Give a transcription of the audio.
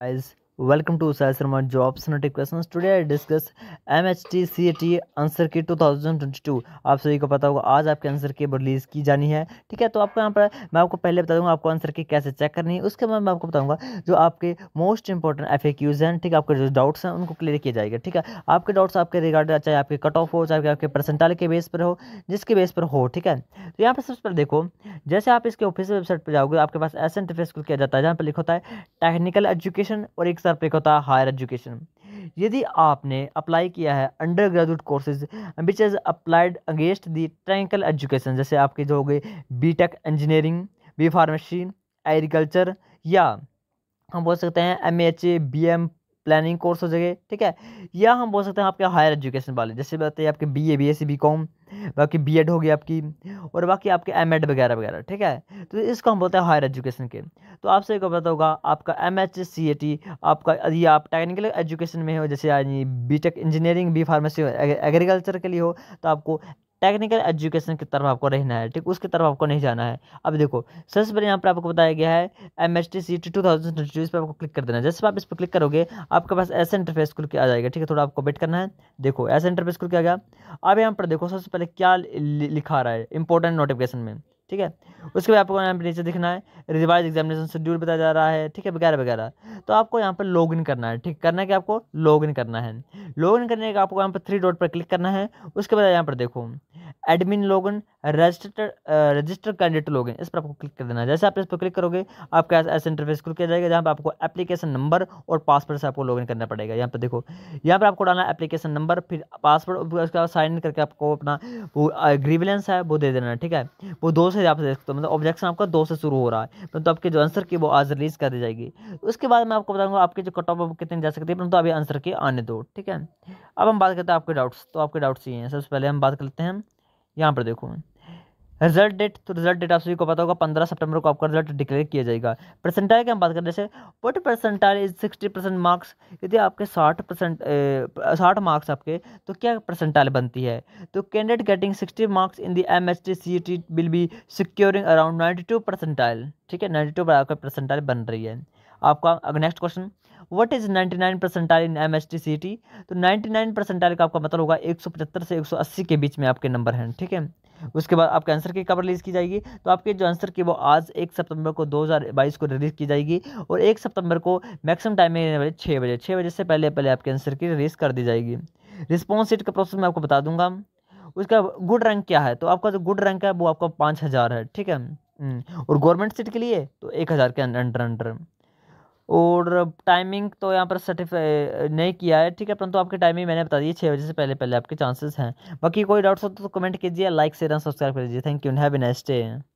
guys welcome Welcome to Sai Sharma Jobs Notifications. Today I discuss MHT T answer key two thousand twenty two आप सभी को पता होगा आज आपके आंसर की रिलीज़ की जानी है ठीक है तो आपको यहाँ पर मैं आपको पहले बता दूंगा आपको आंसर की कैसे चेक करनी है उसके बाद मैं आपको बताऊंगा जो आपके मोस्ट इंपॉर्टेंट एफ हैं ठीक है आपके जो डाउट्स हैं उनको क्लियर किया जाएगा ठीक है आपके डाउट्स आपके रिगार्ड चाहे आपके कट ऑफ हो चाहे आपके परसेंटाइल के बेस पर हो जिसके बेस पर हो ठीक है तो यहाँ पर सबसे पहले देखो जैसे आप इसके ऑफिस वेबसाइट पर जाओगे आपके पास ऐसे इंटरफेस किया जाता है जहाँ पर लिखा होता है टेक्निकल एजुकेशन और एक पे होता है हायर एजुकेशन यदि आपने अप्लाई किया है undergraduate courses which is applied against the technical education जैसे आपके जो हो गए B tech engineering B pharmacy agriculture या हम बोल सकते हैं M H A B M planning course हो जाएगा ठीक है या हम बोल सकते हैं आपके हायर एजुकेशन वाले जैसे बताइए आपके B A B S C B com बाकी बी एड होगी आपकी और बाकी आपके एम एड वगैरह वगैरह ठीक है तो इसको हम बोलते हैं हायर एजुकेशन के तो आपसे एक पता होगा आपका M H C A T आपका यदि आप टेक्निकल एजुकेशन में हो जैसे B tech engineering B pharmacy agriculture के लिए हो तो आपको टेक्निकल एजुकेशन की तरफ आपको रहना है ठीक उसकी तरफ आपको नहीं जाना है अब देखो सबसे पहले यहाँ पर आपको बताया गया है M H T C T two thousand twenty इस पर आपको क्लिक कर देना है जैसे आप इस पर क्लिक करोगे आपके पास ऐसे इंटरफेस खुल के आ जाएगा ठीक है थोड़ा आपको वेट करना है देखो ऐसा इंटरफेस खुल के आ गया अब यहाँ पर देखो सबसे पहले क्या लिखा रहा है इंपॉर्टेंट नोटिफिकेशन में ठीक है उसके बाद आपको यहाँ पर नीचे दिखना है रिवाइज एग्जामिनेशन शेड्यूल बताया जा रहा है ठीक है वगैरह वगैरह तो आपको यहाँ पर लॉग इन करना है ठीक करना है कि आपको लॉग इन करना है लॉग इन करने का आपको यहाँ पर थ्री डॉट पर क्लिक करना है उसके बाद यहाँ पर देखो admin log in registered registered candidate लोग हैं इस पर आपको क्लिक कर देना है जैसे आप इस पर क्लिक करोगे आपका ऐसा इंटरफेस क्लिक किया जाएगा जहाँ पर आपको एप्लीकेशन नंबर और पासवर्ड से आपको लॉग इन करना पड़ेगा यहाँ पर देखो यहाँ पर आपको डालना एप्लीकेशन नंबर फिर पासवर्ड उसके बाद साइन इन करके आपको अपना वो ग्रीवलेंस है वो दे देना है ठीक है वो दो से आप देख सकते हो मतलब ऑब्जेक्शन आपका दो से शुरू हो रहा है परंतु तो आपके जो आंसर की वो आज रिलीज़ कर दी जाएगी उसके बाद मैं आपको बताऊँगा आपके जो कट ऑफ कितनी जा सकती है परंतु तो अभी आंसर की आने दो ठीक है अब हम बात करते हैं आपके डाउट्स तो आपके डाउट्स ये हैं सबसे पहले हम बात करते हैं यहाँ पर देखो रिजल्ट डेट तो रिजल्ट डेट आप सभी को पता होगा पंद्रह सितंबर को आपका रिजल्ट डिक्लेयर किया जाएगा परसेंटाइल की हम बात करें जैसे what percentile is sixty percent marks यदि आपके साठ परसेंट साठ मार्क्स आपके तो क्या परसेंटाइल बनती है तो candidate getting sixty marks in the M S T C T will be securing around ninety two percentile ठीक है नाइन्टी टू पर आपका परसेंटाइल बन रही है आपका next question what is ninety nine percentile in M S T C T तो ninety nine percentile का आपका मतलब होगा एक सौ पचहत्तर से एक सौ अस्सी के बीच में आपके नंबर हैं ठीक है उसके बाद आपके आंसर की कब रिलीज़ की जाएगी तो आपके जो आंसर की वो आज एक सितंबर को 2022 को रिलीज़ की जाएगी और एक सितंबर को मैक्सिमम टाइम में छः बजे छः बजे से पहले पहले आपके आंसर की रिलीज़ कर दी जाएगी रिस्पॉन्स सीट का प्रोसेस मैं आपको बता दूंगा उसका गुड रैंक क्या है तो आपका जो गुड रैंक है वो आपका पाँच हज़ार है ठीक है हम्म, और गवर्नमेंट सीट के लिए तो एक हज़ार के अंडर अंडर और टाइमिंग तो यहाँ पर सर्टिफाई नहीं किया है ठीक है परंतु आपकी टाइमिंग मैंने बता दी है छः बजे से पहले पहले आपके चांसेस हैं बाकी कोई डाउट्स हो तो कमेंट कीजिए लाइक शेयर एंड सब्सक्राइब कर दीजिए thank you have a nice day